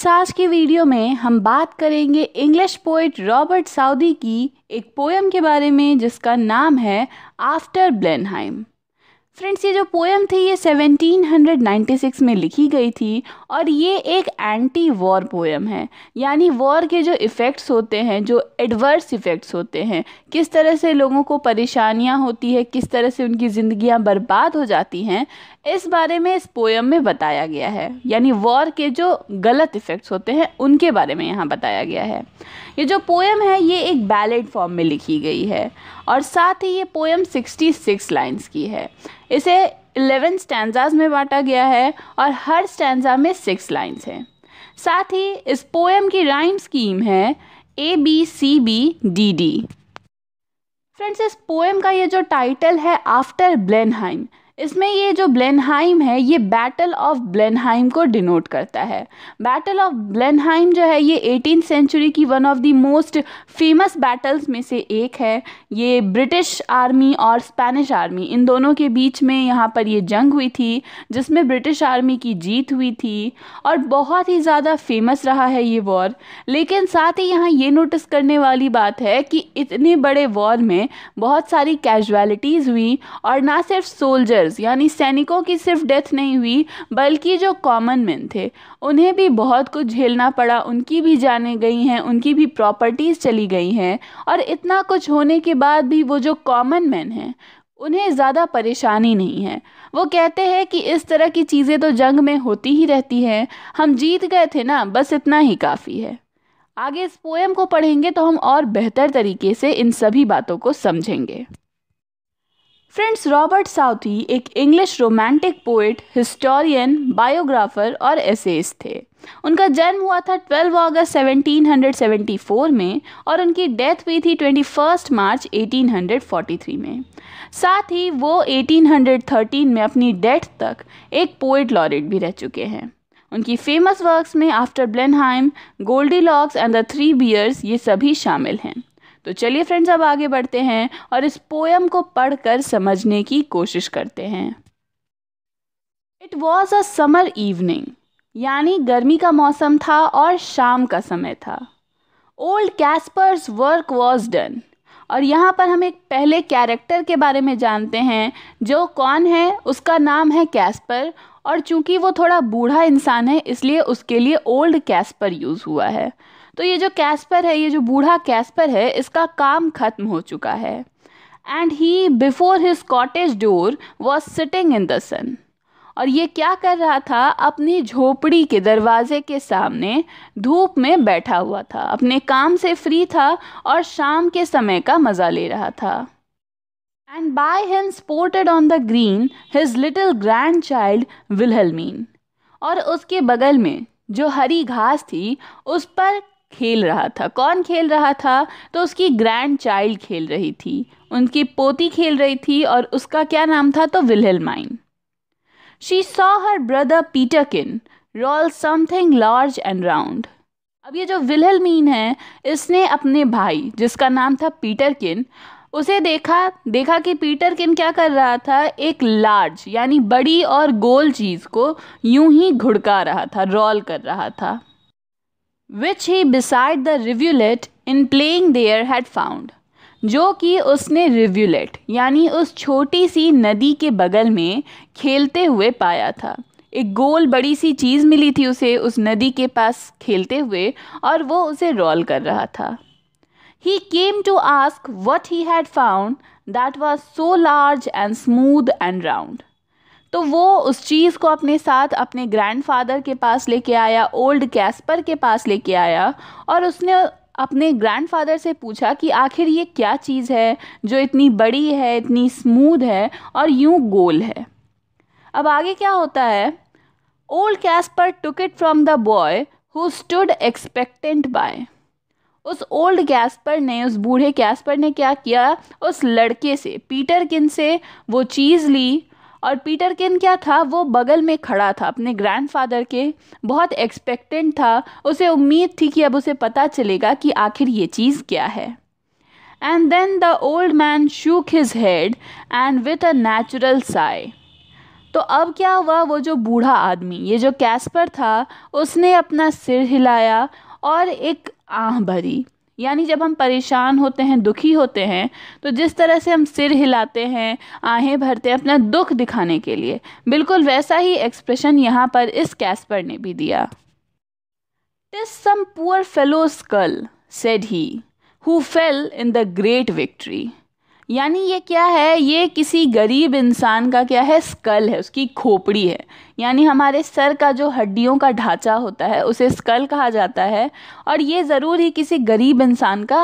Friends आज की video में हम बात करेंगे इंग्लिश पोइट रॉबर्ट साउदी की एक पोएम के बारे में जिसका नाम है आफ्टर ब्लेनहाइम फ्रेंड्स ये जो पोएम थी ये 1796 में लिखी गई थी और ये एक एंटी वॉर पोएम है यानी वॉर के जो इफ़ेक्ट्स होते हैं जो एडवर्स इफ़ेक्ट्स होते हैं किस तरह से लोगों को परेशानियां होती है किस तरह से उनकी ज़िंदगियां बर्बाद हो जाती हैं इस बारे में इस पोएम में बताया गया है यानी वॉर के जो गलत इफ़ेक्ट्स होते हैं उनके बारे में यहाँ बताया गया है ये जो पोएम है ये एक बैलेड फॉर्म में लिखी गई है और साथ ही ये पोएम 66 लाइंस की है इसे 11 स्टैंडाज में बांटा गया है और हर स्टैंडा में सिक्स लाइंस हैं साथ ही इस पोएम की राइम स्कीम है A B C B D D friends इस पोएम का ये जो टाइटल है आफ्टर ब्लेनहाइम इसमें ये जो ब्लेनहाइम है ये बैटल ऑफ ब्लेनहाइम को डिनोट करता है बैटल ऑफ ब्लेनहाइम जो है ये एटीन सेंचुरी की one of the most famous battles में से एक है ये ब्रिटिश आर्मी और स्पेनिश आर्मी इन दोनों के बीच में यहाँ पर ये जंग हुई थी जिसमें ब्रिटिश आर्मी की जीत हुई थी और बहुत ही ज़्यादा फेमस रहा है ये वॉर लेकिन साथ ही यहाँ ये नोटिस करने वाली बात है कि इतने बड़े वॉर में बहुत सारी कैजुअलिटीज़ हुई और ना सिर्फ सोल्जर्स सोल्जर्स यानी सैनिकों की सिर्फ डेथ नहीं हुई बल्कि जो कॉमन मैन थे उन्हें भी बहुत कुछ झेलना पड़ा उनकी भी जाने गई हैं उनकी भी प्रॉपर्टीज़ चली गई हैं और इतना कुछ होने के बाद भी वो जो कॉमन मैन हैं उन्हें ज़्यादा परेशानी नहीं है वो कहते हैं कि इस तरह की चीज़ें तो जंग में होती ही रहती हैं हम जीत गए थे ना बस इतना ही काफ़ी है आगे इस पोएम को पढ़ेंगे तो हम और बेहतर तरीके से इन सभी बातों को समझेंगे फ्रेंड्स रॉबर्ट साउथी एक English romantic poet historian biographer और एसेस थे उनका जन्म हुआ था 12 अगस्त 1774 में और उनकी डेथ हुई थी 21 मार्च 1843 में साथ ही वो 1813 में अपनी डेथ तक एक पोइट लॉरेट भी रह चुके हैं उनकी फेमस वर्क्स में After Blenheim Goldilocks and the Three Bears ये सभी शामिल हैं तो चलिए फ्रेंड्स अब आगे बढ़ते हैं और इस पोएम को पढ़कर समझने की कोशिश करते हैं it was a summer evening यानी गर्मी का मौसम था और शाम का समय था old Kaspar's work was done और यहाँ पर हम एक पहले कैरेक्टर के बारे में जानते हैं जो कौन है उसका नाम है कैस्पर और चूंकि वो थोड़ा बूढ़ा इंसान है इसलिए उसके लिए ओल्ड कैस्पर यूज़ हुआ है तो ये जो कैस्पर है ये जो बूढ़ा कैस्पर है इसका काम खत्म हो चुका है and he before his cottage door was sitting in the sun और ये क्या कर रहा था अपनी झोपड़ी के दरवाजे के सामने धूप में बैठा हुआ था अपने काम से फ्री था और शाम के समय का मज़ा ले रहा था and by him sported on the green his little grandchild Wilhelmine और उसके बगल में जो हरी घास थी उस पर खेल रहा था कौन खेल रहा था तो उसकी ग्रैंड चाइल्ड खेल रही थी उनकी पोती खेल रही थी और उसका क्या नाम था तो Wilhelmine she saw her brother Peterkin roll something large and round अब ये जो विलहलमीन है इसने अपने भाई जिसका नाम था पीटरकिन उसे देखा देखा कि पीटर किन क्या कर रहा था एक लार्ज यानी बड़ी और गोल चीज़ को यूं ही घुड़का रहा था रोल कर रहा था which he beside the rivulet in playing there had found जो कि उसने रिव्यूलेट यानी उस छोटी सी नदी के बगल में खेलते हुए पाया था एक गोल बड़ी सी चीज़ मिली थी उसे उस नदी के पास खेलते हुए और वो उसे रोल कर रहा था he came to ask what he had found that was so large and smooth and round तो वो उस चीज़ को अपने साथ अपने ग्रैंडफादर के पास लेके आया ओल्ड कैस्पर के पास लेके आया और उसने अपने ग्रैंडफादर से पूछा कि आखिर ये क्या चीज़ है जो इतनी बड़ी है इतनी स्मूद है और यूं गोल है अब आगे क्या होता है old Kaspar took it from the boy who stood expectant by उस ओल्ड कैस्पर ने उस बूढ़े कैस्पर ने क्या किया उस लड़के से पीटर किन से वो चीज़ ली और पीटर किन क्या था वो बगल में खड़ा था अपने ग्रैंडफादर के बहुत एक्सपेक्टेंट था उसे उम्मीद थी कि अब उसे पता चलेगा कि आखिर ये चीज़ क्या है and then the old man shook his head and with a natural sigh तो अब क्या हुआ वो जो बूढ़ा आदमी ये जो कैस्पर था उसने अपना सिर हिलाया और एक आह भरी यानी जब हम परेशान होते हैं दुखी होते हैं तो जिस तरह से हम सिर हिलाते हैं आहें भरते हैं अपना दुख दिखाने के लिए बिल्कुल वैसा ही एक्सप्रेशन यहाँ पर इस कैस्पर ने भी दिया TISS some poor fellow school said he who fail in the great victory यानी ये क्या है ये किसी गरीब इंसान का क्या है स्कल है उसकी खोपड़ी है यानी हमारे सर का जो हड्डियों का ढांचा होता है उसे स्कल कहा जाता है और ये ज़रूर ही किसी गरीब इंसान का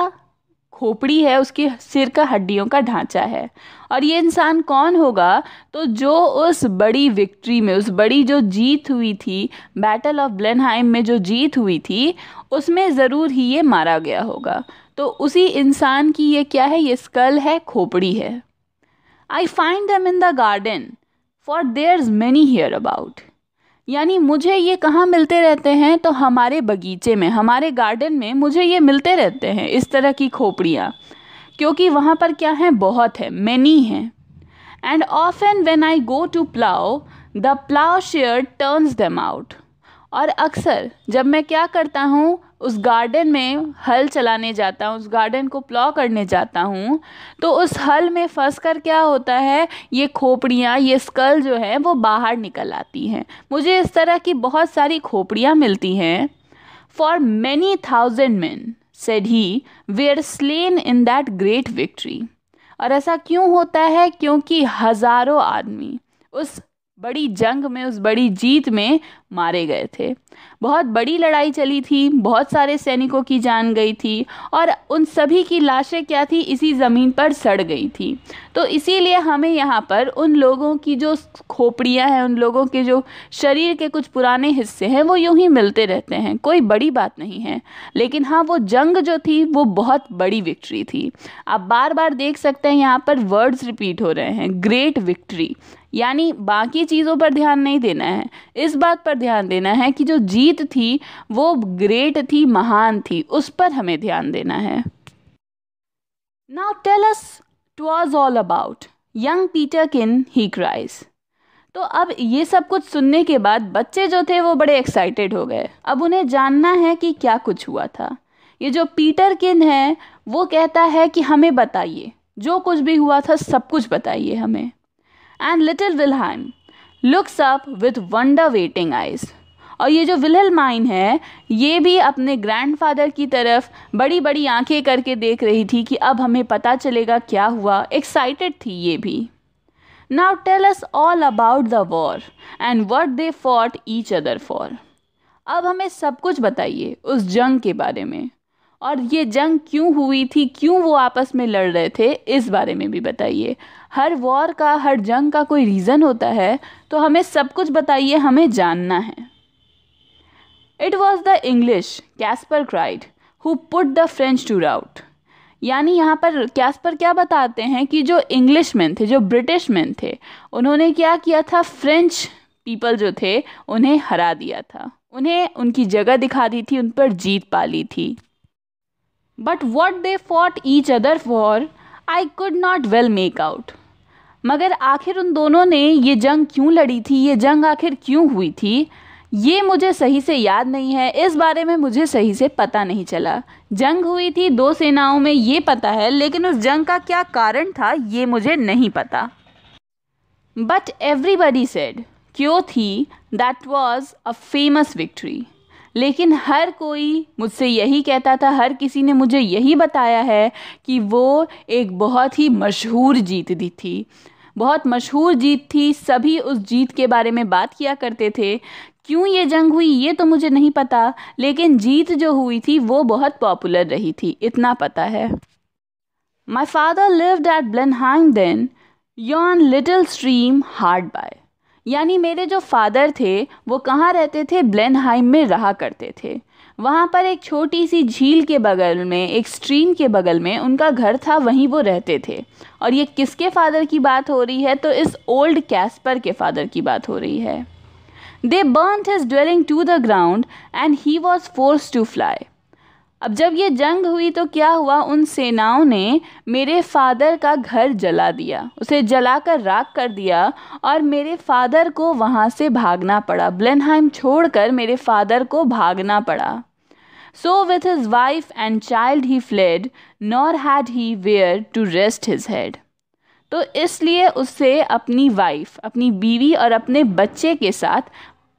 खोपड़ी है उसकी सिर का हड्डियों का ढांचा है और ये इंसान कौन होगा तो जो उस बड़ी विक्ट्री में उस बड़ी जो जीत हुई थी बैटल ऑफ ब्लेनहाइम में जो जीत हुई थी उसमें ज़रूर ही ये मारा गया होगा तो उसी इंसान की ये क्या है ये स्कल है खोपड़ी है I find them in the garden for there is many hereabout यानी मुझे ये कहाँ मिलते रहते हैं तो हमारे बगीचे में हमारे गार्डन में मुझे ये मिलते रहते हैं इस तरह की खोपड़ियाँ क्योंकि वहाँ पर क्या है बहुत है मैनी हैं एंड ऑफ एंड when I go to plough the ploughshare turns them out और अक्सर जब मैं क्या करता हूँ उस गार्डन में हल चलाने जाता हूँ उस गार्डन को प्लॉ करने जाता हूँ तो उस हल में फंस कर क्या होता है ये खोपड़ियाँ ये स्कल जो है वो बाहर निकल आती हैं मुझे इस तरह की बहुत सारी खोपड़ियाँ मिलती हैं for many thousand men said he were slain in that great victory और ऐसा क्यों होता है क्योंकि हज़ारों आदमी उस बड़ी जंग में उस बड़ी जीत में मारे गए थे बहुत बड़ी लड़ाई चली थी बहुत सारे सैनिकों की जान गई थी और उन सभी की लाशें क्या थी इसी ज़मीन पर सड़ गई थी तो इसीलिए हमें यहाँ पर उन लोगों की जो खोपड़ियाँ हैं उन लोगों के जो शरीर के कुछ पुराने हिस्से हैं वो यूँ ही मिलते रहते हैं कोई बड़ी बात नहीं है लेकिन हाँ वो जंग जो थी वो बहुत बड़ी विक्ट्री थी आप बार बार देख सकते हैं यहाँ पर वर्ड्स रिपीट हो रहे हैं ग्रेट विक्ट्री यानी बाकी चीज़ों पर ध्यान नहीं देना है इस बात पर ध्यान देना है कि जो जीत थी वो ग्रेट थी महान थी उस पर हमें ध्यान देना है now tell us was all about young Peterkin he cries तो अब ये सब कुछ सुनने के बाद बच्चे जो थे वो बड़े एक्साइटेड हो गए अब उन्हें जानना है कि क्या कुछ हुआ था ये जो पीटर किन है वो कहता है कि हमें बताइए जो कुछ भी हुआ था सब कुछ बताइए हमें and little Wilhelmine looks up with wonder waiting eyes और ये जो विलहल माइन है ये भी अपने ग्रैंडफादर की तरफ बड़ी बड़ी आंखें करके देख रही थी कि अब हमें पता चलेगा क्या हुआ एक्साइटेड थी ये भी now tell us all about the war and what they fought each other for अब हमें सब कुछ बताइए उस जंग के बारे में और ये जंग क्यों हुई थी क्यों वो आपस में लड़ रहे थे इस बारे में भी बताइए हर वॉर का हर जंग का कोई रीज़न होता है तो हमें सब कुछ बताइए हमें जानना है it was the English Kaspar cried who put the French to rout यानी यहाँ पर कैस्पर क्या बताते हैं कि जो इंग्लिश मैन थे जो ब्रिटिश मैन थे उन्होंने क्या किया था फ्रेंच पीपल जो थे उन्हें हरा दिया था उन्हें उनकी जगह दिखा दी थी उन पर जीत पा ली थी but what they fought each other for I could not well make out मगर आखिर उन दोनों ने ये जंग क्यों लड़ी थी ये जंग आखिर क्यों हुई थी ये मुझे सही से याद नहीं है इस बारे में मुझे सही से पता नहीं चला जंग हुई थी दो सेनाओं में ये पता है लेकिन उस जंग का क्या कारण था ये मुझे नहीं पता बट एवरीबडी सेड क्यों थी that was a famous victory लेकिन हर कोई मुझसे यही कहता था हर किसी ने मुझे यही बताया है कि वो एक बहुत ही मशहूर जीत दी थी बहुत मशहूर जीत थी सभी उस जीत के बारे में बात किया करते थे क्यों ये जंग हुई ये तो मुझे नहीं पता लेकिन जीत जो हुई थी वो बहुत पॉपुलर रही थी इतना पता है my father lived at Blenheim then yon little stream hard by यानी मेरे जो फादर थे वो कहाँ रहते थे ब्लेनहाइम में रहा करते थे वहाँ पर एक छोटी सी झील के बगल में एक स्ट्रीम के बगल में उनका घर था वहीं वो रहते थे और ये किसके फादर की बात हो रही है तो इस ओल्ड कैस्पर के फादर की बात हो रही है they burnt his dwelling to the ground and he was forced to fly अब जब ये जंग हुई तो क्या हुआ उन सेनाओं ने मेरे फादर का घर जला दिया उसे जलाकर राख कर दिया और मेरे फादर को वहाँ से भागना पड़ा ब्लेनहाइम छोड़कर मेरे फादर को भागना पड़ा so with his wife and child he fled nor had he where to rest his head तो इसलिए उसे अपनी वाइफ अपनी बीवी और अपने बच्चे के साथ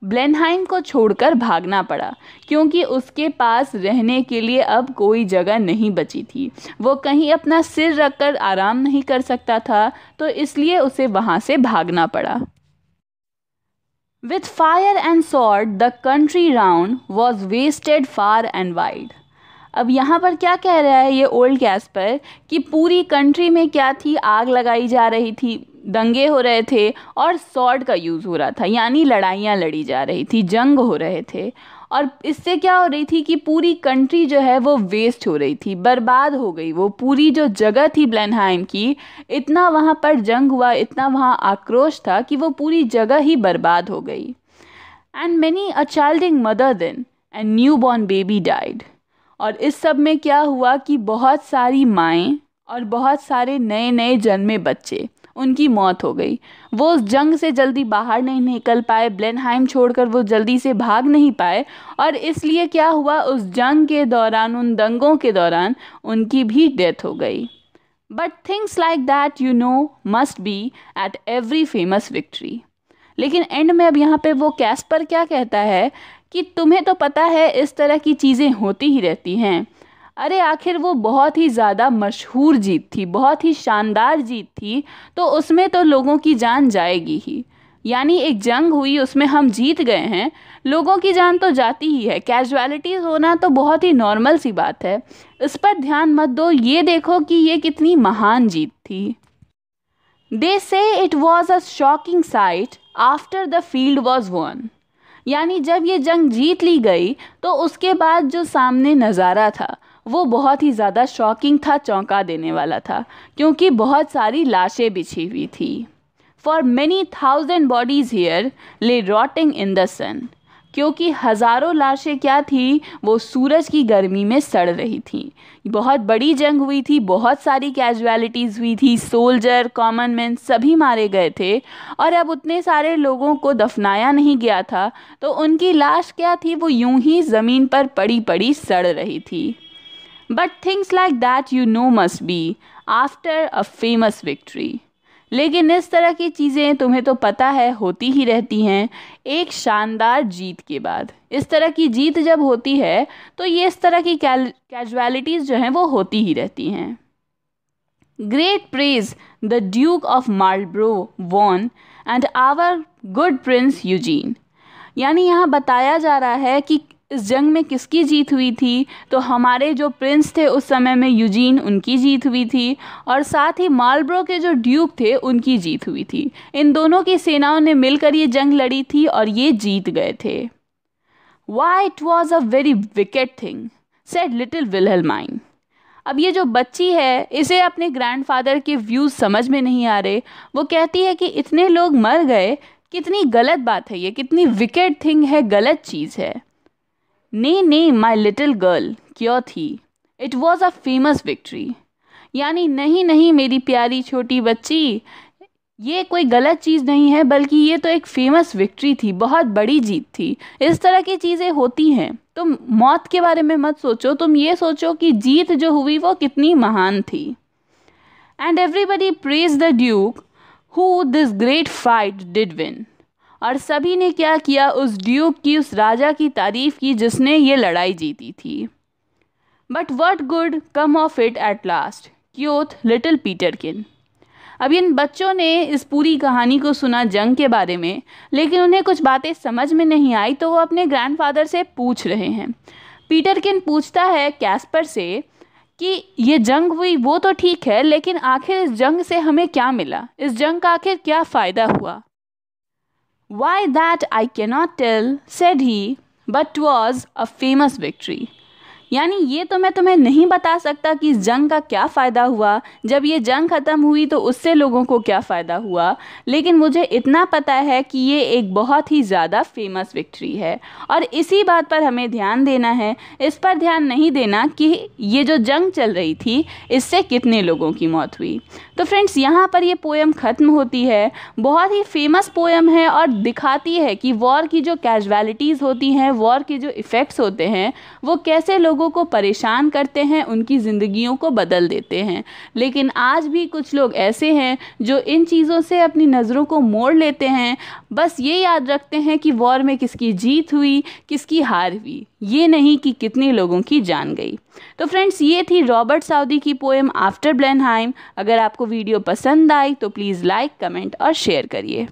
ब्लेनहाइम को छोड़कर भागना पड़ा क्योंकि उसके पास रहने के लिए अब कोई जगह नहीं बची थी वो कहीं अपना सिर रखकर आराम नहीं कर सकता था तो इसलिए उसे वहाँ से भागना पड़ा with fire and sword the country round was wasted far and wide अब यहाँ पर क्या कह रहा है ये ओल्ड गैस पर कि पूरी कंट्री में क्या थी आग लगाई जा रही थी दंगे हो रहे थे और सॉर्ड का यूज़ हो रहा था यानी लड़ाइयाँ लड़ी जा रही थी जंग हो रहे थे और इससे क्या हो रही थी कि पूरी कंट्री जो है वो वेस्ट हो रही थी बर्बाद हो गई वो पूरी जो जगह थी ब्लैनहाइम की इतना वहाँ पर जंग हुआ इतना वहाँ आक्रोश था कि वो पूरी जगह ही बर्बाद हो गई and many a childing mother then and new born baby died और इस सब में क्या हुआ कि बहुत सारी माएँ और बहुत सारे नए नए जन्मे बच्चे उनकी मौत हो गई वो उस जंग से जल्दी बाहर नहीं निकल पाए ब्लेनहाइम छोड़कर वो जल्दी से भाग नहीं पाए और इसलिए क्या हुआ उस जंग के दौरान उन दंगों के दौरान उनकी भी डेथ हो गई but things like that you know must be at every famous victory लेकिन एंड में अब यहाँ पे वो कैस्पर क्या कहता है कि तुम्हें तो पता है इस तरह की चीज़ें होती ही रहती हैं अरे आखिर वो बहुत ही ज़्यादा मशहूर जीत थी बहुत ही शानदार जीत थी तो उसमें तो लोगों की जान जाएगी ही यानी एक जंग हुई उसमें हम जीत गए हैं लोगों की जान तो जाती ही है कैजुअलिटीज़ होना तो बहुत ही नॉर्मल सी बात है इस पर ध्यान मत दो ये देखो कि ये कितनी महान जीत थी they say it was a shocking sight after the field was won यानी जब ये जंग जीत ली गई तो उसके बाद जो सामने नज़ारा था वो बहुत ही ज़्यादा शॉकिंग था चौंका देने वाला था क्योंकि बहुत सारी लाशें बिछी हुई थी for many thousand bodies here lay rotting in the sun क्योंकि हज़ारों लाशें क्या थी वो सूरज की गर्मी में सड़ रही थी बहुत बड़ी जंग हुई थी बहुत सारी कैजुअलिटीज़ हुई थी सोल्जर कॉमन मैन सभी मारे गए थे और अब उतने सारे लोगों को दफनाया नहीं गया था तो उनकी लाश क्या थी वो यूं ही ज़मीन पर पड़ी पड़ी सड़ रही थी but things like that you know must be after a famous victory लेकिन इस तरह की चीज़ें तुम्हें तो पता है होती ही रहती हैं एक शानदार जीत के बाद इस तरह की जीत जब होती है तो ये इस तरह की कैजुअलिटीज़ जो हैं वो होती ही रहती हैं great praise the Duke of Marlborough won and our good Prince Eugene यानी यहाँ बताया जा रहा है कि इस जंग में किसकी जीत हुई थी तो हमारे जो प्रिंस थे उस समय में यूजीन उनकी जीत हुई थी और साथ ही मालब्रो के जो ड्यूक थे उनकी जीत हुई थी इन दोनों की सेनाओं ने मिलकर ये जंग लड़ी थी और ये जीत गए थे why it was a very wicked thing said little माइंड अब ये जो बच्ची है इसे अपने ग्रैंडफादर के व्यूज़ समझ में नहीं आ रहे वो कहती है कि इतने लोग मर गए कितनी गलत बात है ये कितनी विकेट थिंग है गलत चीज़ है ने ने माई लिटिल गर्ल क्यों थी it was a famous victory यानी नहीं नहीं मेरी प्यारी छोटी बच्ची ये कोई गलत चीज़ नहीं है बल्कि ये तो एक फेमस विक्ट्री थी बहुत बड़ी जीत थी इस तरह की चीज़ें होती हैं तुम मौत के बारे में मत सोचो तुम ये सोचो कि जीत जो हुई वो कितनी महान थी and everybody praised the duke who this great fight did win और सभी ने क्या किया उस ड्यूक की उस राजा की तारीफ़ की जिसने ये लड़ाई जीती थी but what good came of it at last quoth little Peterkin अब इन बच्चों ने इस पूरी कहानी को सुना जंग के बारे में लेकिन उन्हें कुछ बातें समझ में नहीं आई तो वो अपने ग्रैंडफादर से पूछ रहे हैं पीटरकिन पूछता है कैस्पर से कि ये जंग हुई वो तो ठीक है लेकिन आखिर इस जंग से हमें क्या मिला इस जंग का आखिर क्या फ़ायदा हुआ Why that I cannot tell, said he, but was a famous victory. यानी ये तो मैं तुम्हें नहीं बता सकता कि इस जंग का क्या फ़ायदा हुआ जब ये जंग ख़त्म हुई तो उससे लोगों को क्या फ़ायदा हुआ लेकिन मुझे इतना पता है कि ये एक बहुत ही ज़्यादा फेमस विक्ट्री है और इसी बात पर हमें ध्यान देना है इस पर ध्यान नहीं देना कि ये जो जंग चल रही थी इससे कितने लोगों की मौत हुई तो फ्रेंड्स यहाँ पर ये पोएम ख़त्म होती है बहुत ही फेमस पोएम है और दिखाती है कि वॉर की जो कैजुअलिटीज़ होती हैं वॉर के जो इफ़ेक्ट्स होते हैं वो कैसे लोगों को परेशान करते हैं उनकी ज़िंदगियों को बदल देते हैं लेकिन आज भी कुछ लोग ऐसे हैं जो इन चीज़ों से अपनी नज़रों को मोड़ लेते हैं बस ये याद रखते हैं कि वॉर में किसकी जीत हुई किसकी हार हुई ये नहीं कि कितने लोगों की जान गई तो फ्रेंड्स ये थी रॉबर्ट साउदी की पोएम आफ्टर ब्लैनहाइम अगर आपको वीडियो पसंद आई तो प्लीज़ लाइक कमेंट और शेयर करिए